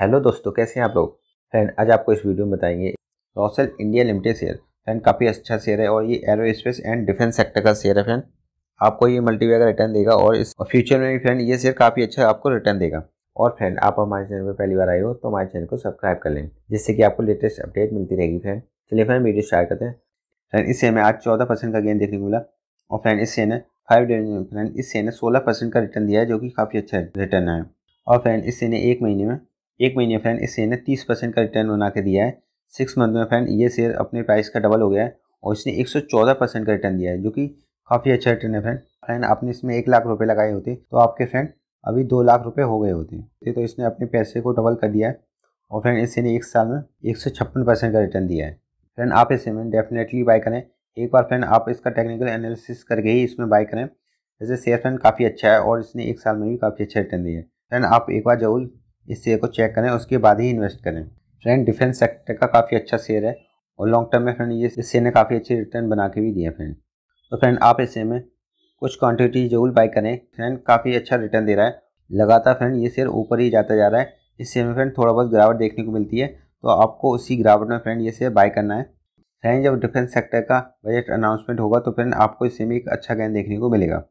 hello दोस्तों कैसे हैं आप लोग फ्रेंड आज आपको इस वीडियो में बताएंगे Rossell India limited share friend काफ़ी अच्छा शेयर है और ये aerospace and defence sector का शेयर है फ्रेंड आपको ये मल्टी वेगा रिटर्न देगा और इस फ्यूचर में भी फ्रेंड ये शेयर काफ़ी अच्छा आपको रिटर्न देगा और फ्रेंड आप हमारे चैनल पर पहली बार आए हो तो हमारे चैनल को सब्सक्राइब कर लें जिससे कि आपको लेटेस्ट अपडेट मिलती रहेगी फ्रेंड चलिए फ्रेंड वीडियो स्टार्ट करते हैं फ्रेंड इस हमें में आज चौदह परसेंट का गेंद देखने को मिला और फ्रेंड इस ने फाइव डिविजन फ्रेंड इस ने सोलह परसेंट का रिटर्न दिया है जो कि काफ़ी अच्छा रिटर्न है और फ्रेंड इस ने एक महीने में एक महीने फ्रेंड इस शेयर ने तीस परसेंट का रिटर्न बना के दिया है सिक्स मंथ में फ्रेंड ये शेयर अपने प्राइस का डबल हो गया है और इसने एक सौ चौदह परसेंट का रिटर्न दिया है जो कि काफ़ी अच्छा रिटर्न है फ्रेंड फ्रेंड आपने इसमें एक लाख रुपये लगाए होते तो आपके फ्रेंड अभी दो लाख रुपये हो गए होते तो इसने अपने पैसे को डबल कर दिया है और फ्रेंड इससे ने एक साल में एक सौ छप्पन परसेंट का रिटर्न दिया है फ्रेंड आप इसे में डेफिनेटली बाई करें एक बार फ्रेंड आप इसका टेक्निकल एनालिसिस करके ही इसमें बाई करें जैसे शेयर फ्रेंड काफ़ी अच्छा है और इसने एक साल में भी काफ़ी अच्छा रिटर्न दिया है फ्रेंड आप एक बार जरूर इस शेयर को चेक करें उसके बाद ही इन्वेस्ट करें फ्रेंड डिफेंस सेक्टर का काफ़ी अच्छा शेयर है और लॉन्ग टर्म में फ्रेंड ये इस शेयर ने काफ़ी अच्छे रिटर्न बना के भी दिए फ्रेंड तो फ्रेंड आप इस शेयर में कुछ क्वान्टिटी जरूर बाई करें फ्रेंड काफ़ी अच्छा रिटर्न दे रहा है लगातार फ्रेंड ये शेयर ऊपर ही जाता जा रहा है इस शेयर में फ्रेंड थोड़ा बहुत गिरावट देखने को मिलती है तो आपको उसी गिरावट में फ्रेंड ये शेयर बाय करना है फ्रेंड जब डिफेंस सेक्टर का बजट अनाउंसमेंट होगा तो फ्रेंड आपको इससे में एक अच्छा गेंद देखने को मिलेगा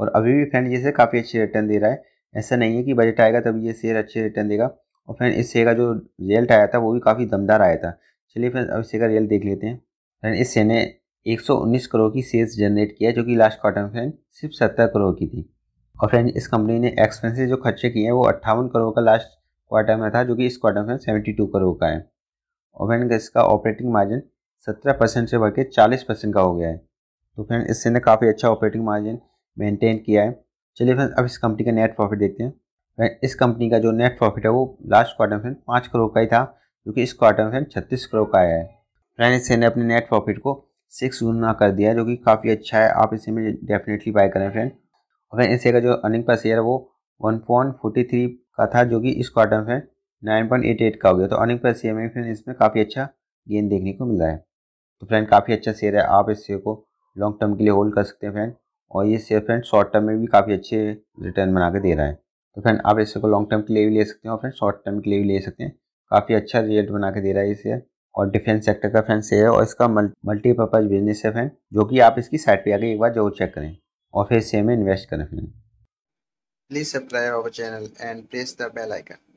और अभी भी फ्रेंड ये से काफ़ी अच्छे रिटर्न दे रहा है ऐसा नहीं है कि बजट आएगा तब ये शेयर अच्छे रिटर्न देगा और फ्रेंड इस शेयर का जो रिजल्ट आया था वो भी काफ़ी दमदार आया था चलिए फ्रेंड अब इस शेयर का रिजल्ट देख लेते हैं फ्रेंड इस शेयर ने 119 करोड़ की सेल्स जनरेट किया जो कि लास्ट क्वार्टर में फ्रेंड सिर्फ सत्तर करोड़ की थी और फ्रेंड इस कंपनी ने एक्सपेंसेस जो खर्चे किए हैं वो अट्ठावन करोड़ का लास्ट क्वार्टर में था जो कि इस क्वार्टर में सेवेंटी टू करोड़ का है और फ्रेंड इसका ऑपरेटिंग मार्जिन सत्रह परसेंट से बढ़ के चालीस परसेंट का हो गया है तो फ्रेंड इससे ने काफ़ी अच्छा ऑपरेटिंग मार्जिन मेंटेन किया है चलिए फ्रेंड अब इस कंपनी का नेट प्रॉफिट देखते हैं इस कंपनी का जो नेट प्रॉफिट है वो लास्ट क्वार्टर में पाँच करोड़ का ही था जो कि इस क्वार्टर में छत्तीस करोड़ का आया है फ्रेंड इससे ने अपने नेट प्रॉफिट को सिक्स गुना कर दिया जो कि काफ़ी अच्छा है आप इसे में डेफिनेटली बाय करें फ्रेंड और फ्रेंड इससे का जो अर्निंग पर शेयर है वो वन पॉइंट फोर्टी थ्री का था जो कि इस क्वार्टर में नाइन पॉइंट एट एट का हो गया तो अर्निंग पर शेयर में फ्रेंड इसमें काफ़ी अच्छा गेंद देखने को मिला है तो फ्रेंड काफ़ी अच्छा शेयर है आप इस शेयर को लॉन्ग टर्म के लिए होल्ड कर सकते हैं फ्रेंड और ये शेयर फ्रेंड शॉर्ट टर्म में भी काफ़ी अच्छे रिटर्न बना के दे रहा है तो फ्रेंड आप इसको लॉन्ग टर्म के लिए भी ले सकते हैं और फ्रेंड शॉर्ट टर्म के लिए भी ले सकते हैं काफ़ी अच्छा रिजल्ट बना के दे रहा है इसे और डिफेंस सेक्टर का फ्रेंड से है और इसका मल्टीपर्पज़ बिजनेस है फ्रेंड जो कि आप इसकी साइट पर आके एक बार जरूर चेक करें और फिर सेम में इन्वेस्ट करें friend please subscribe our channel and press the bell icon